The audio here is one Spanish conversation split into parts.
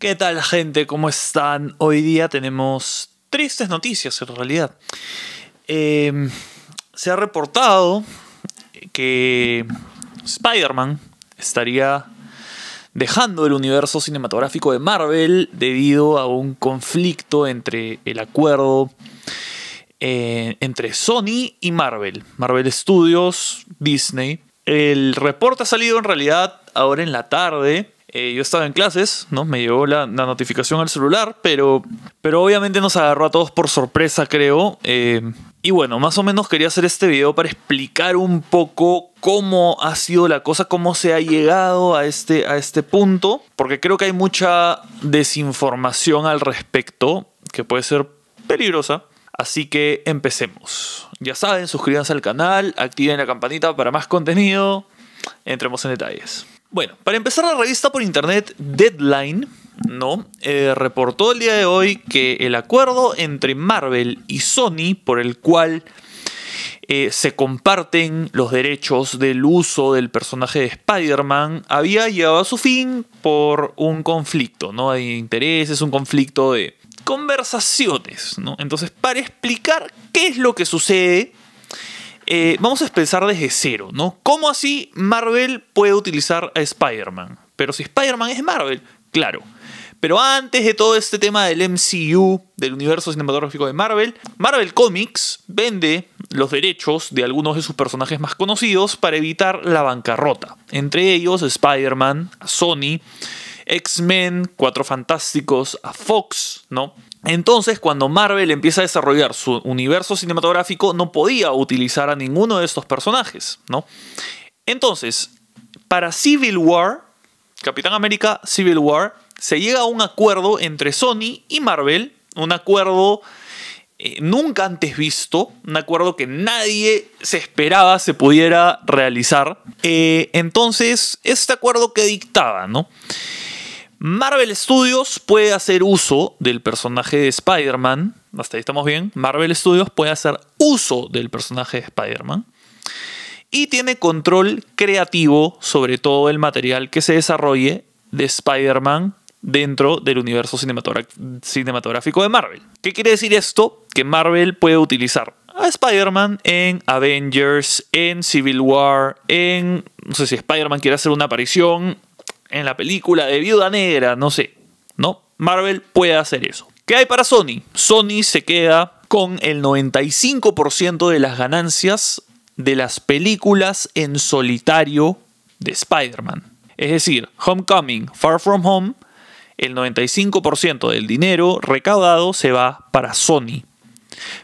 ¿Qué tal gente? ¿Cómo están? Hoy día tenemos tristes noticias en realidad. Em, se ha reportado que Spider-Man estaría dejando el universo cinematográfico de Marvel debido a un conflicto entre el acuerdo eh, entre Sony y Marvel, Marvel Studios, Disney. El reporte ha salido en realidad ahora en la tarde eh, yo estaba en clases, ¿no? Me llegó la, notificación al celular, pero, pero obviamente nos agarró a todos por sorpresa, creo. Eh, y bueno, más o menos quería hacer este video para explicar un poco cómo ha sido la cosa, cómo se ha llegado a este, a este punto, porque creo que hay mucha desinformación al respecto que puede ser peligrosa. Así que empecemos. Ya saben, suscríbanse al canal, activen la campanita para más contenido. Entremos en detalles. Bueno, para empezar la revista por internet Deadline, ¿no? Eh, reportó el día de hoy que el acuerdo entre Marvel y Sony por el cual eh, se comparten los derechos del uso del personaje de Spider-Man había llegado a su fin por un conflicto, ¿no? De intereses, un conflicto de conversaciones, ¿no? Entonces, para explicar qué es lo que sucede eh, vamos a empezar desde cero, ¿no? ¿Cómo así Marvel puede utilizar a Spider-Man? Pero si Spider-Man es Marvel, claro. Pero antes de todo este tema del MCU, del universo cinematográfico de Marvel, Marvel Comics vende los derechos de algunos de sus personajes más conocidos para evitar la bancarrota. Entre ellos Spider-Man, Sony, X-Men, Cuatro Fantásticos, a Fox, ¿no? Entonces, cuando Marvel empieza a desarrollar su universo cinematográfico, no podía utilizar a ninguno de estos personajes, ¿no? Entonces, para Civil War, Capitán América Civil War, se llega a un acuerdo entre Sony y Marvel, un acuerdo eh, nunca antes visto, un acuerdo que nadie se esperaba se pudiera realizar. Eh, entonces, este acuerdo que dictaba, ¿no? Marvel Studios puede hacer uso del personaje de Spider-Man. Hasta ahí estamos bien. Marvel Studios puede hacer uso del personaje de Spider-Man. Y tiene control creativo sobre todo el material que se desarrolle de Spider-Man dentro del universo cinematográfico de Marvel. ¿Qué quiere decir esto? Que Marvel puede utilizar a Spider-Man en Avengers, en Civil War, en... No sé si Spider-Man quiere hacer una aparición en la película de Viuda Negra, no sé, ¿no? Marvel puede hacer eso. ¿Qué hay para Sony? Sony se queda con el 95% de las ganancias de las películas en solitario de Spider-Man. Es decir, Homecoming, Far From Home, el 95% del dinero recaudado se va para Sony.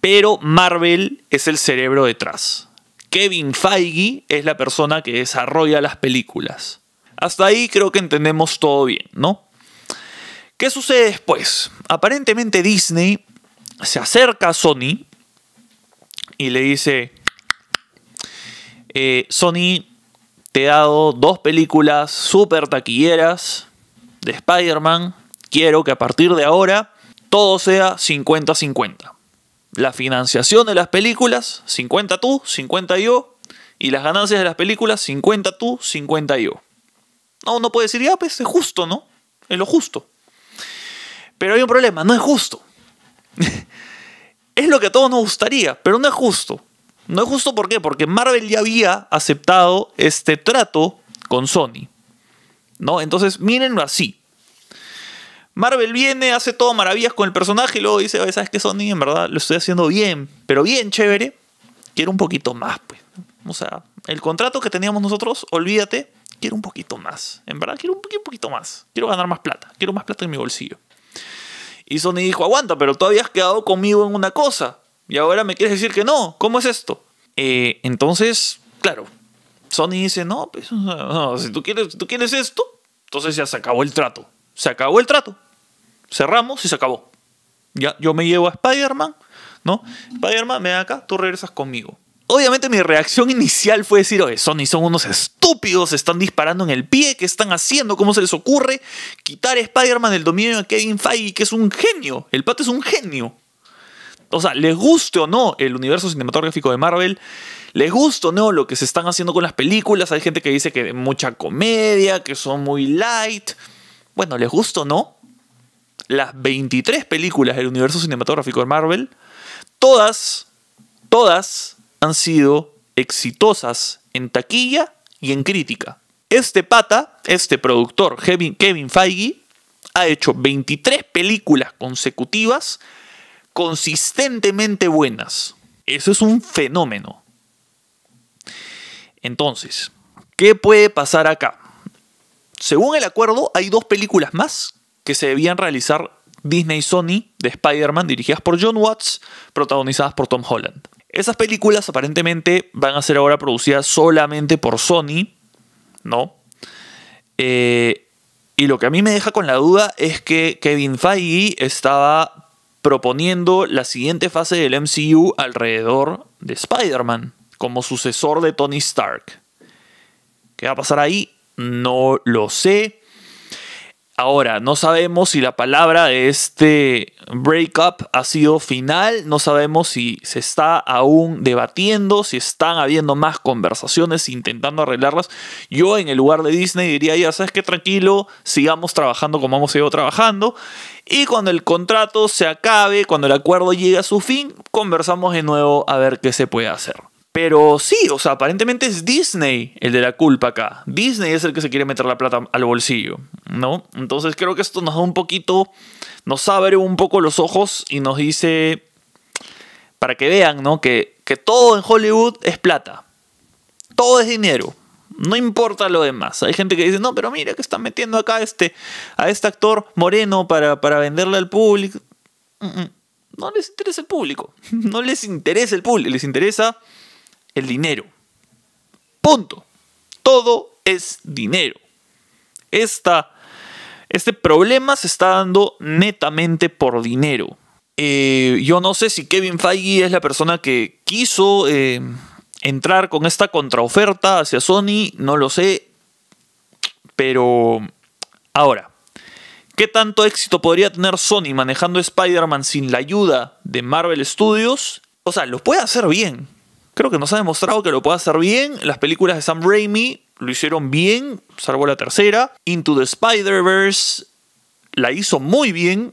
Pero Marvel es el cerebro detrás. Kevin Feige es la persona que desarrolla las películas. Hasta ahí creo que entendemos todo bien, ¿no? ¿Qué sucede después? Aparentemente Disney se acerca a Sony y le dice, eh, Sony, te he dado dos películas super taquilleras de Spider-Man. Quiero que a partir de ahora todo sea 50-50. La financiación de las películas, 50 tú, 50 yo. Y las ganancias de las películas, 50 tú, 50 yo. No, uno puede decir, ya, pues es justo, ¿no? Es lo justo. Pero hay un problema, no es justo. es lo que a todos nos gustaría, pero no es justo. No es justo ¿por qué? Porque Marvel ya había aceptado este trato con Sony. ¿No? Entonces, mírenlo así. Marvel viene, hace todo maravillas con el personaje y luego dice, ¿sabes qué, Sony? En verdad lo estoy haciendo bien, pero bien chévere. Quiero un poquito más, pues. O sea, el contrato que teníamos nosotros, olvídate, quiero un poquito más. En verdad, quiero un poquito, más. Quiero ganar más plata. Quiero más plata en mi bolsillo. Y Sony dijo, aguanta, pero tú habías quedado conmigo en una cosa. Y ahora me quieres decir que no. ¿Cómo es esto? Eh, entonces, claro, Sony dice, no, pues, si tú quieres, esto, entonces ya se acabó el trato. Se acabó el trato. Cerramos y se acabó. Ya, yo me llevo a Spider-Man, ¿no? Spider-Man, me acá, tú regresas conmigo. Obviamente mi reacción inicial fue decir, oye, Sony son unos estúpidos, están disparando en el pie, ¿qué están haciendo? ¿Cómo se les ocurre quitar a Spider-Man del dominio de Kevin Feige, que es un genio? El pato es un genio. O sea, les guste o no el universo cinematográfico de Marvel, les guste o no lo que se están haciendo con las películas, hay gente que dice que mucha comedia, que son muy light. Bueno, les gusta o no, las 23 películas del universo cinematográfico de Marvel, todas, todas han sido exitosas en taquilla y en crítica. Este pata, este productor, Kevin, Feige, ha hecho 23 películas consecutivas consistentemente buenas. Eso es un fenómeno. Entonces, ¿qué puede pasar acá? Según el acuerdo, hay dos películas más que se debían realizar Disney y Sony de Spider-Man dirigidas por John Watts, protagonizadas por Tom Holland. Esas películas aparentemente van a ser ahora producidas solamente por Sony, ¿no? Eh, y lo que a mí me deja con la duda es que Kevin Feige estaba proponiendo la siguiente fase del MCU alrededor de Spider-Man, como sucesor de Tony Stark. ¿Qué va a pasar ahí? No lo sé. Ahora, no sabemos si la palabra de este breakup ha sido final, no sabemos si se está aún debatiendo, si están habiendo más conversaciones, intentando arreglarlas. Yo en el lugar de Disney diría, ya sabes que tranquilo, sigamos trabajando como hemos ido trabajando. Y cuando el contrato se acabe, cuando el acuerdo llegue a su fin, conversamos de nuevo a ver qué se puede hacer. Pero sí, o sea, aparentemente es Disney el de la culpa acá. Disney es el que se quiere meter la plata al bolsillo, ¿no? Entonces creo que esto nos da un poquito, nos abre un poco los ojos y nos dice, para que vean, ¿no? Que, que todo en Hollywood es plata. Todo es dinero. No importa lo demás. Hay gente que dice, no, pero mira que están metiendo acá a este, a este actor moreno para, para venderle al público. Mm, mm. No les interesa el público. No les interesa el público. Les interesa el dinero. Punto. Todo es dinero. este problema se está dando netamente por dinero. Eh, yo no sé si Kevin Feige es la persona que quiso eh, entrar con esta contraoferta hacia Sony, no lo sé. Pero ahora, ¿qué tanto éxito podría tener Sony manejando Spider-Man sin la ayuda de Marvel Studios? O sea, lo puede hacer bien, Creo que nos ha demostrado que lo puede hacer bien. Las películas de Sam Raimi lo hicieron bien, salvo la tercera. Into the Spider-Verse la hizo muy bien.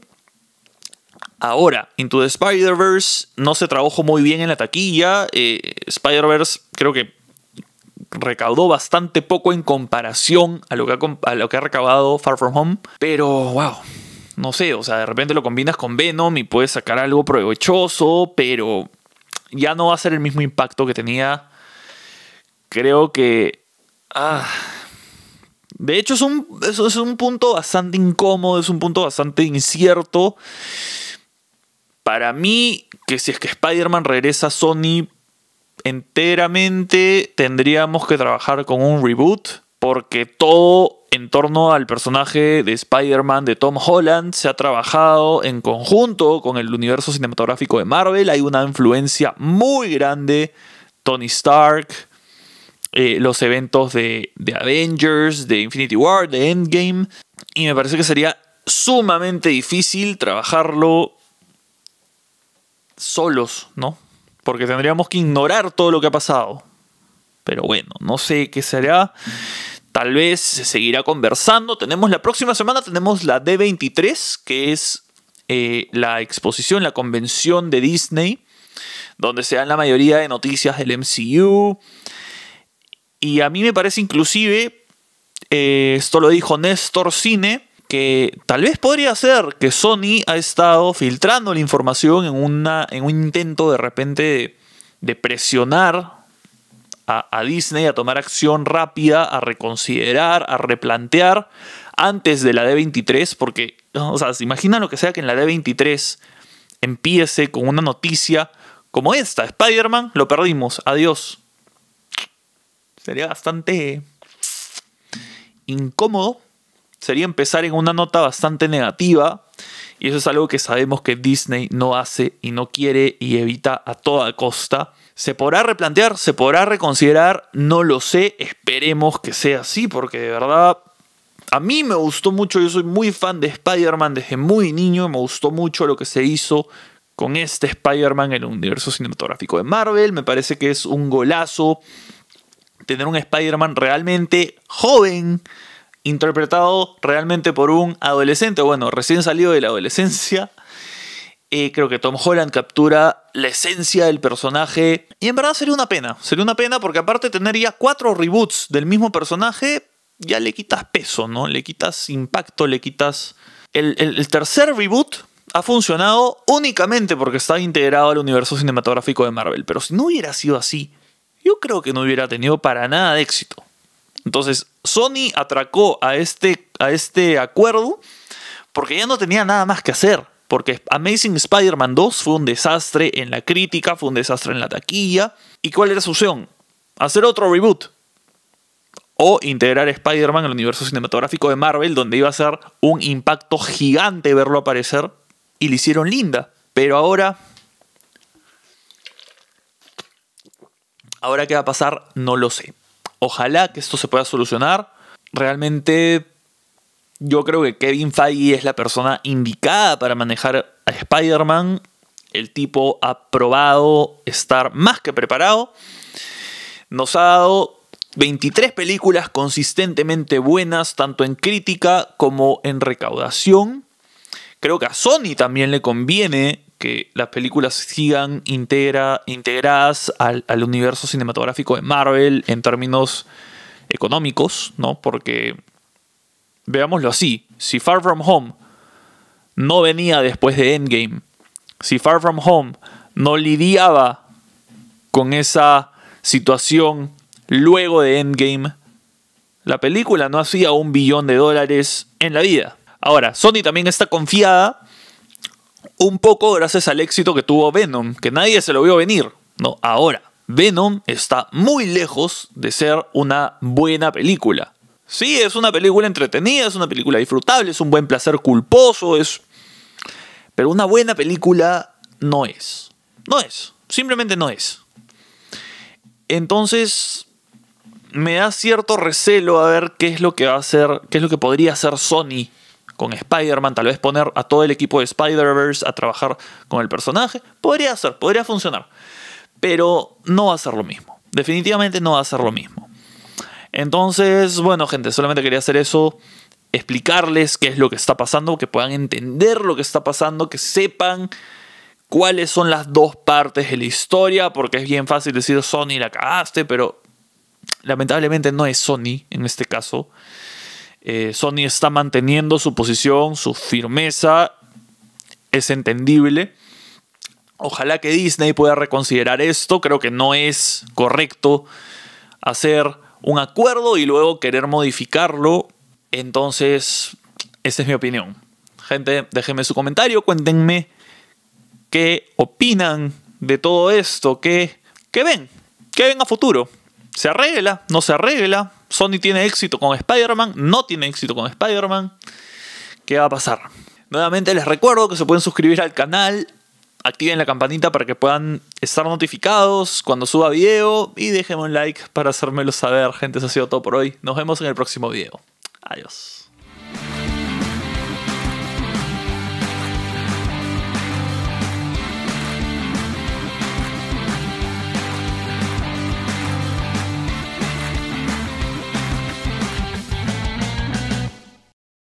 Ahora, Into the Spider-Verse no se trabajó muy bien en la taquilla. Eh, Spider-Verse creo que recaudó bastante poco en comparación a lo, que a lo que ha recaudado Far From Home. Pero, wow, no sé, o sea, de repente lo combinas con Venom y puedes sacar algo provechoso, pero ya no va a ser el mismo impacto que tenía. Creo que... Ah, de hecho, es un, es un punto bastante incómodo, es un punto bastante incierto. Para mí, que si es que Spider-Man regresa a Sony enteramente, tendríamos que trabajar con un reboot, porque todo en torno al personaje de Spider-Man de Tom Holland. Se ha trabajado en conjunto con el universo cinematográfico de Marvel. Hay una influencia muy grande. Tony Stark, eh, los eventos de, de Avengers, de Infinity War, de Endgame. Y me parece que sería sumamente difícil trabajarlo solos, ¿no? Porque tendríamos que ignorar todo lo que ha pasado. Pero bueno, no sé qué será. Tal vez se seguirá conversando. Tenemos la próxima semana, tenemos la D23, que es eh, la exposición, la convención de Disney, donde se dan la mayoría de noticias del MCU. Y a mí me parece inclusive, eh, esto lo dijo Néstor Cine, que tal vez podría ser que Sony ha estado filtrando la información en, en un intento de repente de presionar a, Disney a tomar acción rápida, a reconsiderar, a replantear antes de la D23, porque, o sea, se lo que sea que en la D23 empiece con una noticia como esta, Spider-Man, lo perdimos, adiós. Sería bastante incómodo, sería empezar en una nota bastante negativa, y eso es algo que sabemos que Disney no hace y no quiere y evita a toda costa. ¿Se podrá replantear? ¿Se podrá reconsiderar? No lo sé. Esperemos que sea así porque de verdad a mí me gustó mucho, yo soy muy fan de Spider-Man desde muy niño, me gustó mucho lo que se hizo con este Spider-Man en el universo cinematográfico de Marvel, me parece que es un golazo tener un Spider-Man realmente joven, interpretado realmente por un adolescente, bueno, recién salido de la adolescencia. Eh, creo que Tom Holland captura la esencia del personaje. Y en verdad sería una pena. Sería una pena porque aparte de tener ya cuatro reboots del mismo personaje, ya le quitas peso, ¿no? Le quitas impacto, le quitas... el, tercer reboot ha funcionado únicamente porque está integrado al universo cinematográfico de Marvel. Pero si no hubiera sido así, yo creo que no hubiera tenido para nada de éxito. Entonces, Sony atracó a este, a este acuerdo porque ya no tenía nada más que hacer. Porque Amazing Spider-Man 2 fue un desastre en la crítica, fue un desastre en la taquilla. ¿Y cuál era su opción? Hacer otro reboot. O integrar a Spider-Man en el universo cinematográfico de Marvel, donde iba a ser un impacto gigante verlo aparecer. Y le hicieron linda. Pero ahora. Ahora qué va a pasar, no lo sé. Ojalá que esto se pueda solucionar. Realmente yo creo que Kevin Feige es la persona indicada para manejar a Spider-Man. El tipo ha probado estar más que preparado. Nos ha dado 23 películas consistentemente buenas, tanto en crítica como en recaudación. Creo que a Sony también le conviene que las películas sigan integradas al, al, universo cinematográfico de Marvel en términos económicos, ¿no? Porque, veámoslo así, si Far From Home no venía después de Endgame, si Far From Home no lidiaba con esa situación luego de Endgame, la película no hacía un billón de dólares en la vida. Ahora, Sony también está confiada un poco gracias al éxito que tuvo Venom, que nadie se lo vio venir, ¿no? Ahora, Venom está muy lejos de ser una buena película. Sí, es una película entretenida, es una película disfrutable, es un buen placer culposo, es... Pero una buena película no es. No es. Simplemente no es. Entonces, me da cierto recelo a ver qué es lo que va a hacer, qué es lo que podría hacer Sony con Spider-Man, tal vez poner a todo el equipo de Spider-Verse a trabajar con el personaje, podría ser, podría funcionar. Pero no va a ser lo mismo. Definitivamente no va a ser lo mismo. Entonces, bueno, gente, solamente quería hacer eso explicarles qué es lo que está pasando, que puedan entender lo que está pasando, que sepan cuáles son las dos partes de la historia, porque es bien fácil decir Sony la cagaste, pero lamentablemente no es Sony en este caso. Eh, Sony está manteniendo su posición, su firmeza, es entendible. Ojalá que Disney pueda reconsiderar esto, creo que no es correcto hacer un acuerdo y luego querer modificarlo. Entonces, esa es mi opinión. Gente, déjenme su comentario, cuéntenme qué opinan de todo esto, qué, qué ven, qué ven a futuro. ¿Se arregla? ¿No se arregla? Sony tiene éxito con Spider-Man, no tiene éxito con Spider-Man. ¿Qué va a pasar? Nuevamente les recuerdo que se pueden suscribir al canal, activen la campanita para que puedan estar notificados cuando suba video y déjenme un like para hacérmelo saber. Gente, eso ha sido todo por hoy. Nos vemos en el próximo video. Adiós.